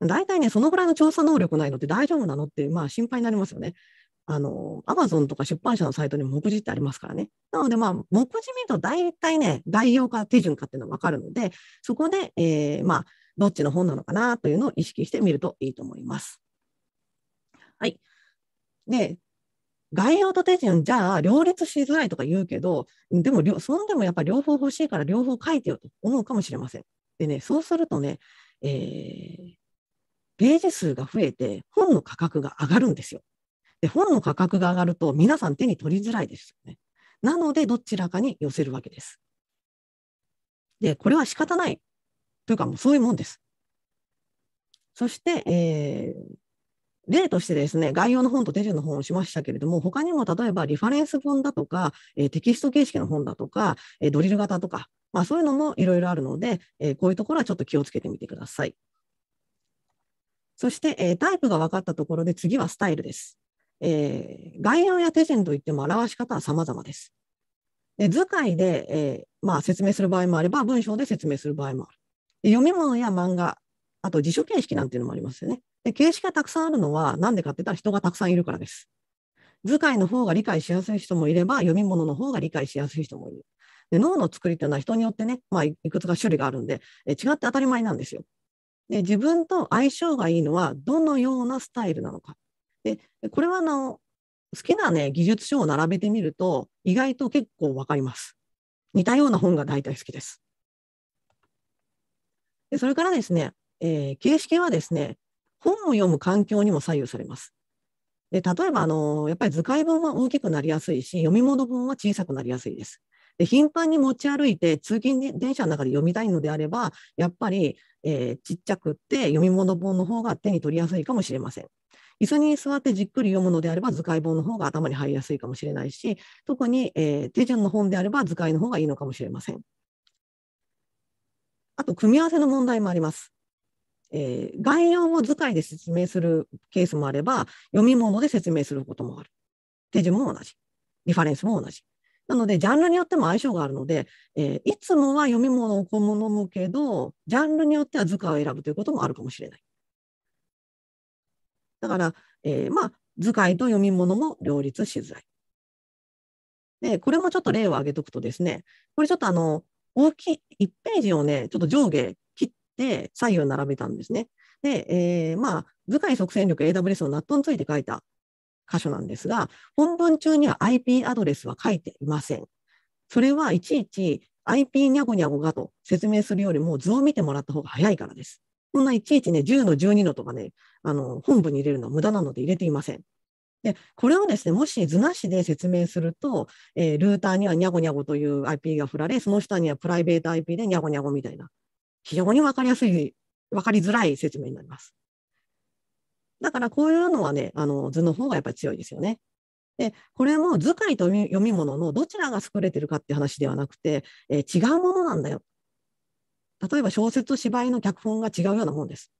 大体ね、そのぐらいの調査能力ないのって大丈夫なのって、まあ心配になりますよね。あの、アマゾンとか出版社のサイトに目次ってありますからね。なので、まあ、目次見ると大体ね、概要か手順かっていうのが分かるので、そこで、えー、まあ、どっちの本なのかなというのを意識してみるといいと思います。はい。で、概要と手順、じゃあ、両立しづらいとか言うけど、でも、そんでもやっぱり両方欲しいから両方書いてよと思うかもしれません。でね、そうするとね、えー、ページ数が増えて、本の価格が上がるんですよ。で、本の価格が上がると、皆さん手に取りづらいですよね。なので、どちらかに寄せるわけです。で、これは仕方ない。というか、もうそういうもんです。そして、えー、例としてですね、概要の本と手順の本をしましたけれども、他にも例えばリファレンス本だとか、えテキスト形式の本だとか、えドリル型とか、まあ、そういうのもいろいろあるので、えこういうところはちょっと気をつけてみてください。そして、えタイプが分かったところで次はスタイルです。えー、概要や手順といっても表し方は様々です。で図解で、えー、まあ、説明する場合もあれば、文章で説明する場合もある。読み物や漫画、あと辞書形式なんていうのもありますよね。で形式がたくさんあるのは何でかって言ったら人がたくさんいるからです。図解の方が理解しやすい人もいれば読み物の方が理解しやすい人もいる。で脳の作りというのは人によってね、まあ、いくつか種類があるんでえ違って当たり前なんですよ。で自分と相性がいいのはどのようなスタイルなのか。でこれはあの好きな、ね、技術書を並べてみると意外と結構分かります。似たような本が大体好きです。でそれからですね、えー、形式はですね本を読む環境にも左右されます。で例えばあの、やっぱり図解本は大きくなりやすいし、読み物本は小さくなりやすいです。で頻繁に持ち歩いて、通勤電車の中で読みたいのであれば、やっぱり、えー、ちっちゃくって読み物本の方が手に取りやすいかもしれません。椅子に座ってじっくり読むのであれば図解本の方が頭に入りやすいかもしれないし、特に、えー、手順の本であれば図解の方がいいのかもしれません。あと、組み合わせの問題もあります。えー、概要を図解で説明するケースもあれば、読み物で説明することもある。手順も同じ。リファレンスも同じ。なので、ジャンルによっても相性があるので、えー、いつもは読み物を好むけど、ジャンルによっては図解を選ぶということもあるかもしれない。だから、えー、まあ、図解と読み物も両立しづらい。で、これもちょっと例を挙げておくとですね、これちょっとあの、大きい1ページをね、ちょっと上下で、左右並べたんですね。で、えー、まあ、図解即戦力 AWS のナットについて書いた箇所なんですが、本文中には IP アドレスは書いていません。それはいちいち IP にゃごにゃごがと説明するよりも図を見てもらった方が早いからです。こんないちいちね、10の12のとかね、あの、本文に入れるのは無駄なので入れていません。で、これをですね、もし図なしで説明すると、えー、ルーターにはにゃごにゃごという IP が振られ、その下にはプライベート IP でにゃごにゃごみたいな非常に分かりやすい、分かりづらい説明になります。だからこういうのはね、あの図の方がやっぱり強いですよね。で、これも図解と読み物のどちらが作れてるかって話ではなくて、えー、違うものなんだよ。例えば小説と芝居の脚本が違うようなもんです。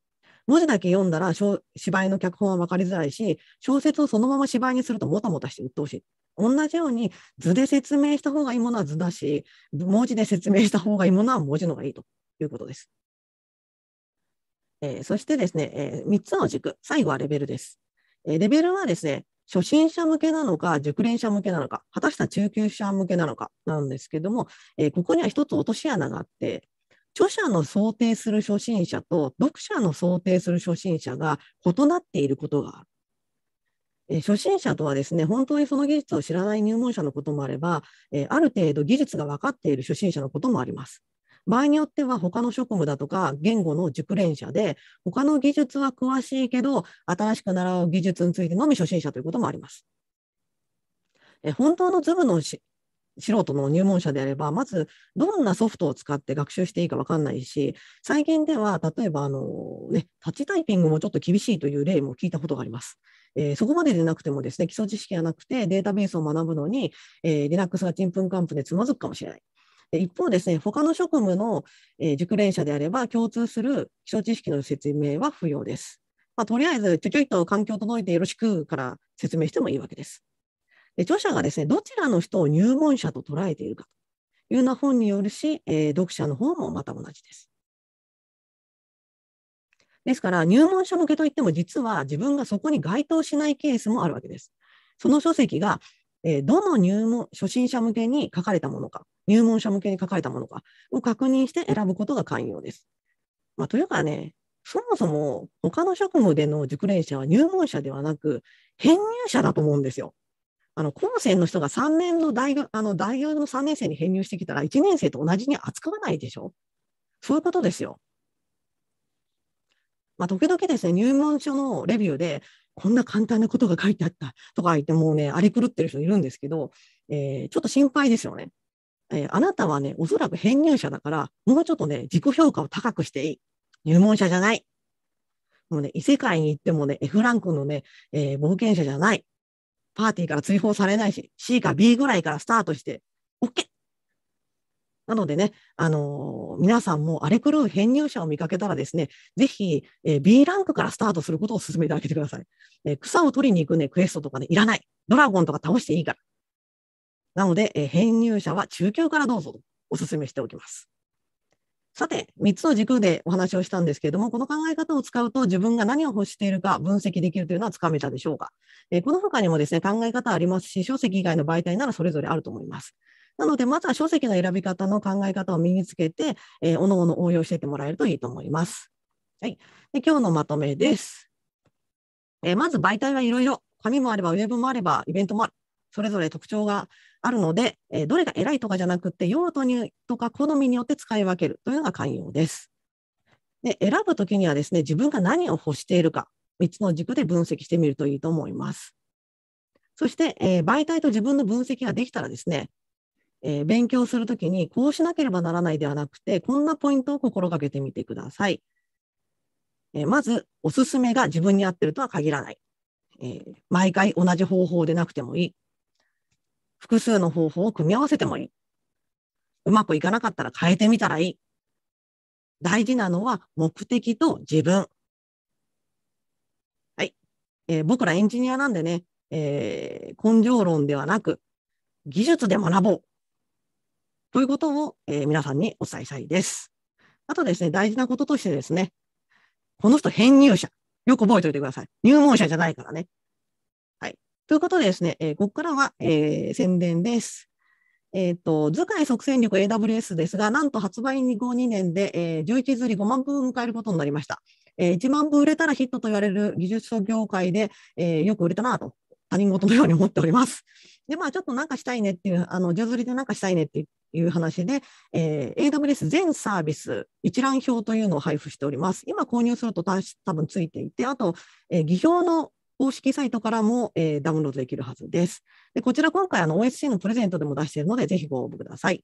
文字だけ読んだら芝居の脚本は分かりづらいし、小説をそのまま芝居にするともたもたして鬱陶しい。同じように図で説明した方がいいものは図だし、文字で説明した方がいいものは文字の方がいいと。いうことです。えー、そしてですね、えー、3つの軸、最後はレベルです。えレベルはですね、初心者向けなのか、熟練者向けなのか、果たした中級者向けなのかなんですけども、えここには一つ落とし穴があって、著者の想定する初心者と読者の想定する初心者が異なっていることがある。え初心者とはですね、本当にその技術を知らない入門者のこともあれば、えある程度技術が分かっている初心者のこともあります。場合によっては他の職務だとか言語の熟練者で、他の技術は詳しいけど、新しく習う技術についてのみ初心者ということもあります。え本当のズムの素人の入門者であれば、まずどんなソフトを使って学習していいか分かんないし、最近では例えばあの、ね、タッチタイピングもちょっと厳しいという例も聞いたことがあります。えー、そこまででなくてもですね、基礎知識がなくてデータベースを学ぶのに、えー、Linux がちんぷんかんぷんでつまずくかもしれない。一方ですね、他の職務の、えー、熟練者であれば、共通する基礎知識の説明は不要です。まあ、とりあえず、ちょちょいと環境を届いてよろしくから説明してもいいわけです。で著者がですね、どちらの人を入門者と捉えているかというような本によるし、えー、読者の方もまた同じです。ですから、入門者向けといっても、実は自分がそこに該当しないケースもあるわけです。その書籍が、えー、どの入門初心者向けに書かれたものか入門者向けに書かれたものかを確認して選ぶことが肝要です。まあ、というかね、そもそも他の職務での熟練者は入門者ではなく、編入者だと思うんですよ。あの、高専の人が3年の大学、あの、大学の3年生に編入してきたら、1年生と同じに扱わないでしょそういうことですよ。まあ、時々ですね、入門書のレビューで、こんな簡単なことが書いてあったとか言って、もうね、荒れ狂ってる人いるんですけど、えー、ちょっと心配ですよね。えー、あなたはね、おそらく編入者だから、もうちょっとね、自己評価を高くしていい。入門者じゃない。もうね、異世界に行ってもね、F ランクのね、えー、冒険者じゃない。パーティーから追放されないし、C か B ぐらいからスタートして、OK! なのでね、あのー、皆さんも荒れ狂う編入者を見かけたらですね、ぜひ、えー、B ランクからスタートすることを勧めてあげてください。えー、草を取りに行くね、クエストとかね、いらない。ドラゴンとか倒していいから。なので、えー、編入者は中級からどうぞとお勧めしておきます。さて、3つの軸でお話をしたんですけれども、この考え方を使うと自分が何を欲しているか分析できるというのはつかめたでしょうか。えー、この他にもですね、考え方ありますし、書籍以外の媒体ならそれぞれあると思います。なので、まずは書籍の選び方の考え方を身につけて、えー、おのおの応用していってもらえるといいと思います。はい。で今日のまとめです。えー、まず媒体はいろいろ、紙もあれば、ウェブもあれば、イベントもある。それぞれ特徴があるので、えー、どれが偉いとかじゃなくて、用途にとか好みによって使い分けるというのが寛容です。で選ぶときにはですね、自分が何を欲しているか、3つの軸で分析してみるといいと思います。そして、えー、媒体と自分の分析ができたらですね、えー、勉強するときにこうしなければならないではなくて、こんなポイントを心がけてみてください。えー、まず、おすすめが自分に合ってるとは限らない。え毎回同じ方法でなくてもいい。複数の方法を組み合わせてもいい。うまくいかなかったら変えてみたらいい。大事なのは目的と自分。はい。えー、僕らエンジニアなんでね、えー、根性論ではなく、技術で学ぼう。ということを、えー、皆さんにお伝えしたいです。あとですね、大事なこととしてですね、この人編入者。よく覚えておいてください。入門者じゃないからね。ということでですね、えー、ここからは、えー、宣伝です。えっ、ー、と、図解即戦力 AWS ですが、なんと発売後2年で、えー、11釣り5万部を迎えることになりました。えー、1万部売れたらヒットと言われる技術業界で、えー、よく売れたなと、他人事のように思っております。で、まあ、ちょっとなんかしたいねっていう、あの、10釣りでなんかしたいねっていう話で、えー、AWS 全サービス一覧表というのを配布しております。今購入すると多分ついていて、あと、えー、技表の公式サイトからも、えー、ダウンロードできるはずです。でこちら今回あの OSC のプレゼントでも出しているので、ぜひご応募ください。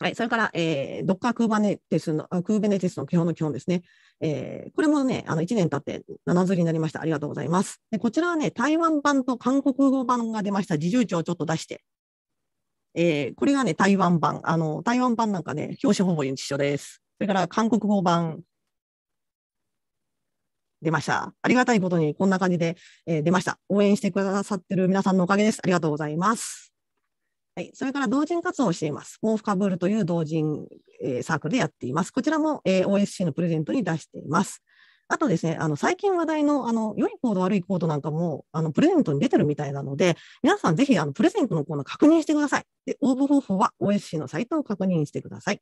はい、それから、えー、Docker Kubernetes の、Kubernetes の基本の基本ですね。えー、これもね、あの1年経って7釣りになりました。ありがとうございます。でこちらはね、台湾版と韓国語版が出ました。自重帳をちょっと出して。えー、これがね、台湾版。あの、台湾版なんかね、表紙ほぼ一緒です。それから韓国語版、出ました。ありがたいことにこんな感じで、えー、出ました。応援してくださってる皆さんのおかげです。ありがとうございます。はい、それから同人活動をしています。フカブールという同人、えー、サークルでやっています。こちらも、えー、OSC のプレゼントに出しています。あとですね、あの最近話題のあの良いコード、悪いコードなんかもあのプレゼントに出てるみたいなので、皆さんぜひあのプレゼントのコーナー確認してください。で応募方法は OSC のサイトを確認してください。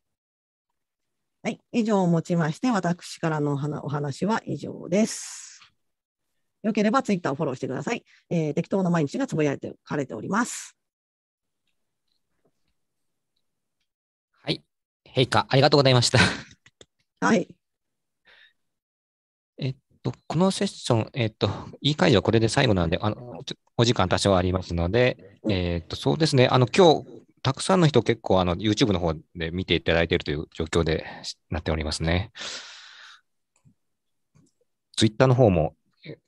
はい、以上をもちまして、私からのお話は以上です。よければツイッターをフォローしてください。えー、適当な毎日がつぶやいてかれております。はい。陛下、ありがとうございました。はい。えっと、このセッション、えっと、いい会場はこれで最後なんで、あのお時間多少ありますので、えっと、そうですね、あの、今日、たくさんの人結構あの YouTube の方で見ていただいているという状況でなっておりますね。Twitter の方も、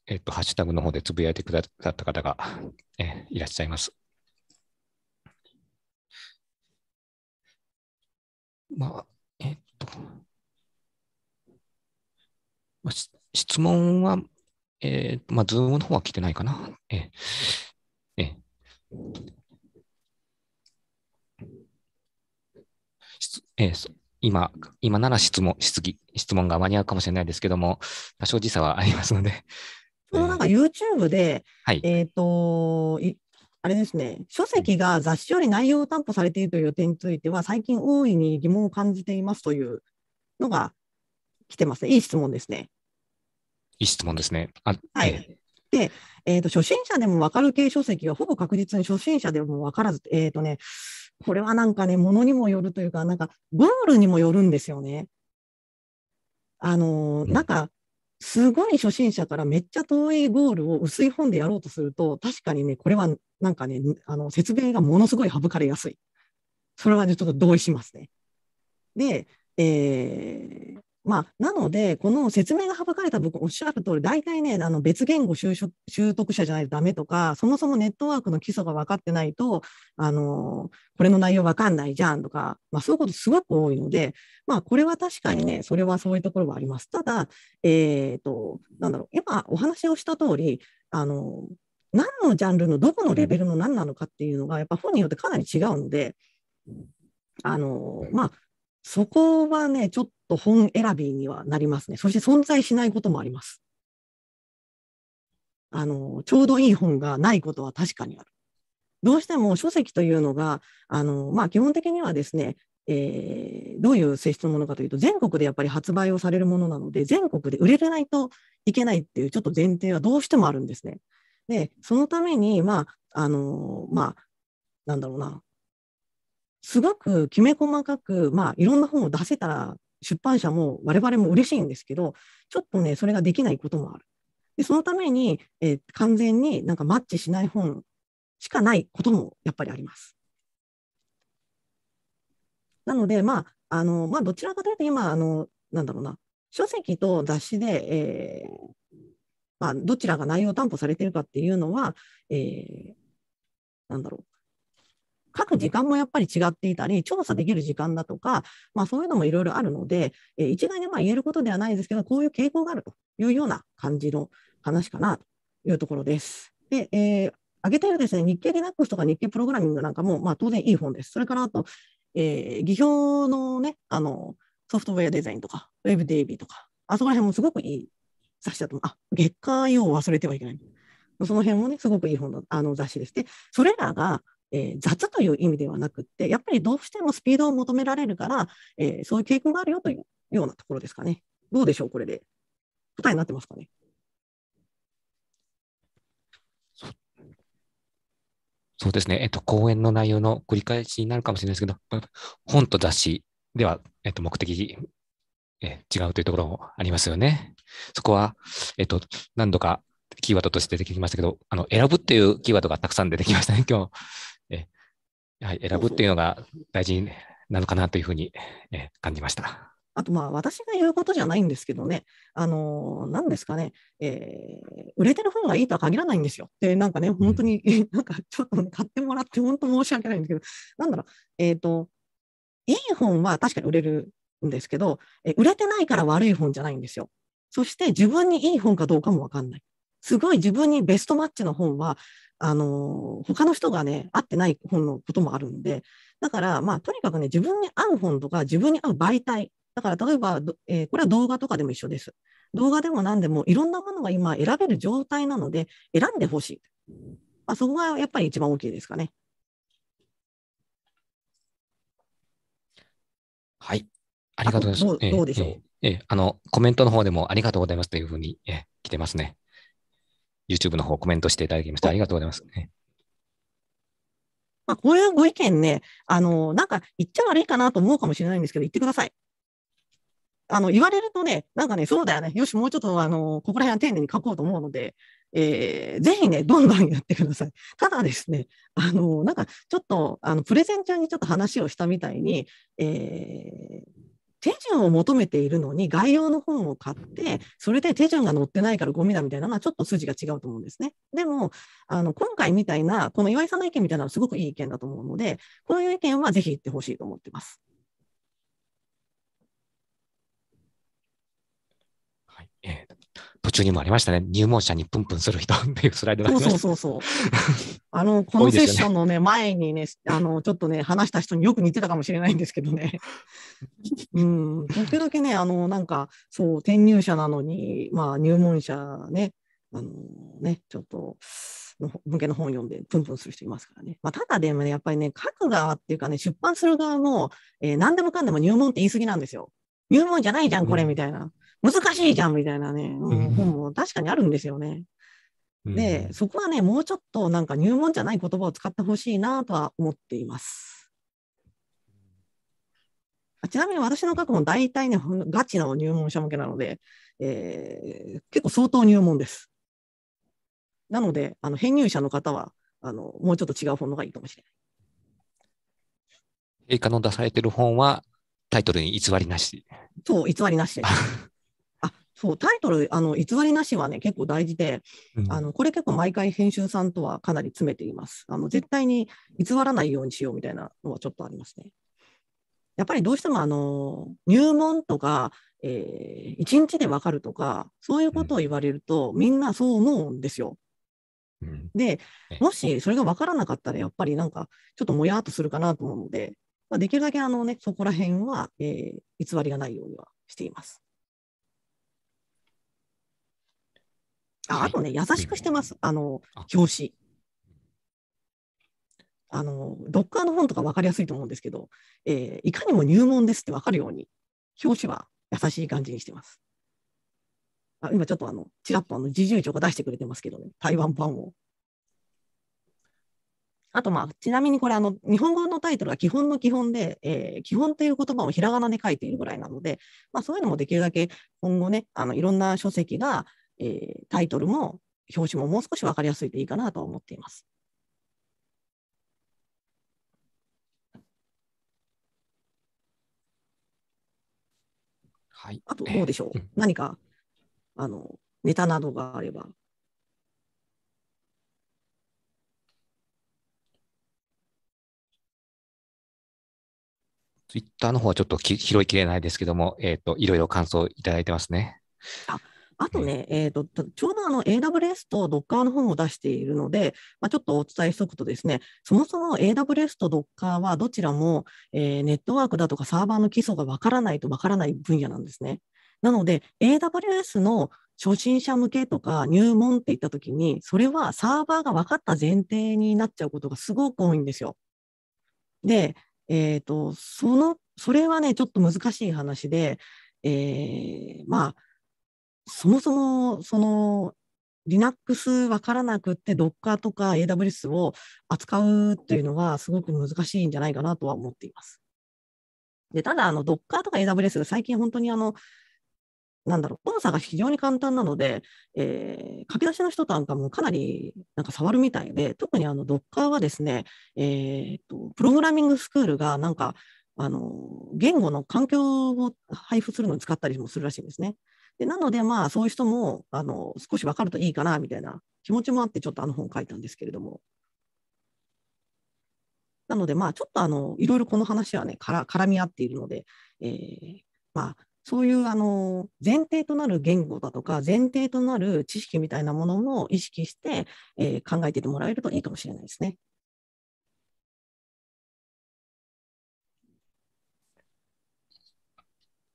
えっと、ハッシュタグの方でつぶやいてくださった方がえいらっしゃいます。まあ、えっと、まあ、質問は、えっと、まあ、ズームの方は来てないかな。えええー、今、今なら質問、質疑、質問が間に合うかもしれないですけども、多少時差はありますので。そのなんか YouTube で、はい、えと、あれですね、書籍が雑誌より内容を担保されているという点については、最近大いに疑問を感じていますというのが来てますね。いい質問ですね。いい質問ですね。あはい。えー、で、えーと、初心者でも分かる系書籍は、ほぼ確実に初心者でも分からず、えっ、ー、とね、これはなんかね、ものにもよるというか、なんかゴールにもよるんですよね。あの、なんか、すごい初心者からめっちゃ遠いゴールを薄い本でやろうとすると、確かにね、これはなんかね、あの説明がものすごい省かれやすい。それはね、ちょっと同意しますね。で、えー、まあ、なので、この説明が省かれた僕おっしゃる通り、大体ね、あの別言語習得者じゃないとダメとか、そもそもネットワークの基礎が分かってないと、あのこれの内容分かんないじゃんとか、まあ、そういうことすごく多いので、まあ、これは確かにね、それはそういうところはあります。ただ、えっ、ー、と、なんだろう、今お話をした通り、あの何のジャンルのどこのレベルの何なのかっていうのが、やっぱ本によってかなり違うので、あのまあ、そこはね、ちょっと本選びにはなりますね。そして存在しないこともあります。あの、ちょうどいい本がないことは確かにある。どうしても書籍というのが、あの、まあ、基本的にはですね、えー、どういう性質のものかというと、全国でやっぱり発売をされるものなので、全国で売れれないといけないっていうちょっと前提はどうしてもあるんですね。で、そのために、まあ、あの、まあ、なんだろうな、すごくきめ細かく、まあ、いろんな本を出せたら、出版社も我々も嬉しいんですけど、ちょっとね、それができないこともある。で、そのために、えー、完全になんかマッチしない本しかないこともやっぱりあります。なので、まあ、あの、まあ、どちらかというと今、あの、なんだろうな、書籍と雑誌で、えー、まあ、どちらが内容担保されてるかっていうのは、えー、なんだろう、書く時間もやっぱり違っていたり、調査できる時間だとか、まあ、そういうのもいろいろあるので、えー、一概にまあ言えることではないですけど、こういう傾向があるというような感じの話かなというところです。で、えー、挙げているですね、日経リナックスとか日経プログラミングなんかも、まあ、当然いい本です。それからあと、えー、技表のね、あの、ソフトウェアデザインとか、WebDB とか、あそこら辺もすごくいい雑誌だと思う。あ、月刊用を忘れてはいけない。その辺もね、すごくいい本のあの雑誌です。で、それらが、えー、雑という意味ではなくって、やっぱりどうしてもスピードを求められるから、えー、そういう傾向があるよというようなところですかね。どうでしょう、これで。答えになってますかね。そうですね、えっと、講演の内容の繰り返しになるかもしれないですけど、本と雑誌では、えっと、目的え違うというところもありますよね。そこは、えっと、何度かキーワードとして出てきましたけど、あの、選ぶっていうキーワードがたくさん出てきましたね、今日。えはい、選ぶっていうのが大事なのかなというふうに、え感じました。あとまあ私が言うことじゃないんですけどね、あの何ですかね、えー、売れてる方がいいとは限らないんですよ。で、なんかね、本当に、なんかちょっと、ね、買ってもらって、本当申し訳ないんですけど、なんだろう、えっ、ー、と、いい本は確かに売れるんですけど、え売れてないから悪い本じゃないんですよ。そして自分にいい本かどうかも分かんない。すごい自分にベストマッチの本は、あの、他の人がね、合ってない本のこともあるんで、だから、まあ、とにかくね、自分に合う本とか、自分に合う媒体。だから、例えば、えー、これは動画とかでも一緒です。動画でも何でも、いろんなものが今選べる状態なので、選んでほしい。まあ、そこがやっぱり一番大きいですかね。はい。ありがとうございます。どうでしょう、えー、えー、あの、コメントの方でもありがとうございますというふうに、えー、来てますね。YouTube の方コメントしていただきまして、ありがとうございます。まあ、こういうご意見ね、あの、なんか言っちゃ悪いかなと思うかもしれないんですけど、言ってください。あの、言われるとね、なんかね、そうだよね。よし、もうちょっと、あの、ここら辺は丁寧に書こうと思うので、えー、ぜひね、どんどんやってください。ただですね、あの、なんか、ちょっと、あの、プレゼン中にちょっと話をしたみたいに、えー、手順を求めているのに概要の本を買って、それで手順が載ってないからゴミだみたいなのはちょっと筋が違うと思うんですね。でも、あの、今回みたいな、この岩井さんの意見みたいなのはすごくいい意見だと思うので、こういう意見はぜひ言ってほしいと思ってます。はい、えー、途中にもありましたね。入門者にプンプンする人 っていうスライドがありました。そうそうそうそう。あの、このセッションのね、ね前にね、あの、ちょっとね、話した人によく似てたかもしれないんですけどね。うん。時々ね、あの、なんか、そう、転入者なのに、まあ、入門者ね、あのね、ちょっと、の向けの本読んでプンプンする人いますからね。まあ、ただでもね、やっぱりね、書く側っていうかね、出版する側も、えー、何でもかんでも入門って言い過ぎなんですよ。入門じゃないじゃん、これ、みたいな。難しいじゃんみたいなね、本も確かにあるんですよね。で、そこはね、もうちょっとなんか入門じゃない言葉を使ってほしいなとは思っています。ちなみに私の過去も大体ね、ガチの入門者向けなので、えー、結構相当入門です。なので、あの編入者の方はあの、もうちょっと違う本のがいいかもしれない。陛下の出されてる本は、タイトルに偽りなし。そう、偽りなしです。そうタイトルあの偽りなしはね結構大事で、うん、あのこれ結構毎回編集さんとはかなり詰めていますあの絶対に偽らないようにしようみたいなのはちょっとありますねやっぱりどうしてもあの入門とか、えー、1日で分かるとかそういうことを言われると、みんなそう思うんですよでもしそれが分からなかったらやっぱりなんかちょっともやっとするかなと思うので、まあ、できるだけあの、ね、そこら辺は、えー、偽りがないようにはしています。あ,、あとね、優しくしてます、あの、表紙。あの、ドッカーの本とか分かりやすいと思うんですけど、えー、いかにも入門ですって分かるように、表紙は優しい感じにしてます。あ今ちょっとあの、ちらっとあの、自重長が出してくれてますけどね、台湾版を。あと、まあ、ちなみにこれ、あの、日本語のタイトルは基本の基本で、えー、基本という言葉をひらがなで書いているぐらいなので、まあ、そういうのもできるだけ今後ね、あの、いろんな書籍が、えー、タイトルも表紙ももう少し分かりやすいでいいかなと思っています。はい、あとどうでしょう、何かあのネタなどがあれば。ツイッターの方はちょっと拾いきれないですけども、えーと、といろいろ感想いただいてますね。ああとね、えーと、ちょうどあの AWS と Docker の本を出しているので、まあ、ちょっとお伝えしておくとですね、そもそも AWS と Docker はどちらも、えー、ネットワークだとかサーバーの基礎がわからないとわからない分野なんですね。なので、AWS の初心者向けとか入門っていったときに、それはサーバーが分かった前提になっちゃうことがすごく多いんですよ。で、えーと、とそのそれはね、ちょっと難しい話で、えー、まあ、そもそもその Linux わからなくって Docker とか AWS を扱うっていうのはすごく難しいんじゃないかなとは思っています。でただあの Docker とか AWS が最近本当にあのなんだろう、動作が非常に簡単なので、えー、書き出しの人なんかもかなりなんか触るみたいで、特にあの Docker はですね、えーと、プログラミングスクールがなんか、あの言語の環境を配布するのに使ったりもするらしいんですね。でなので、まあ、そういう人もあの少し分かるといいかなみたいな気持ちもあって、ちょっとあの本書いたんですけれども。なので、まあ、ちょっとあのいろいろこの話はね、から絡み合っているので、えー、まあ、そういうあの前提となる言語だとか、前提となる知識みたいなものも意識して、えー、考えててもらえるといいかもしれないですね。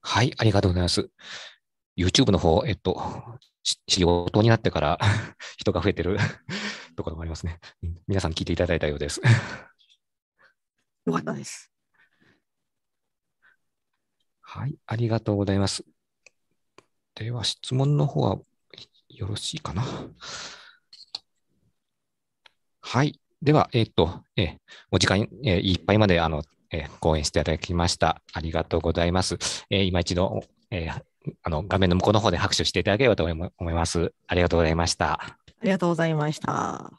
はい、ありがとうございます。YouTube の方、えっと、仕事になってから 人が増えてる ところもありますね。皆さん聞いていただいたようです よかったです。はい、ありがとうございます。では、質問の方はよろしいかな。はい。では、えっ、と、えお時間、えいっぱいまで、あの、え講演していただきました。ありがとうございます。え今一度、えー、あの、画面の向こうの方で拍手していただければと思います。ありがとうございました。ありがとうございました。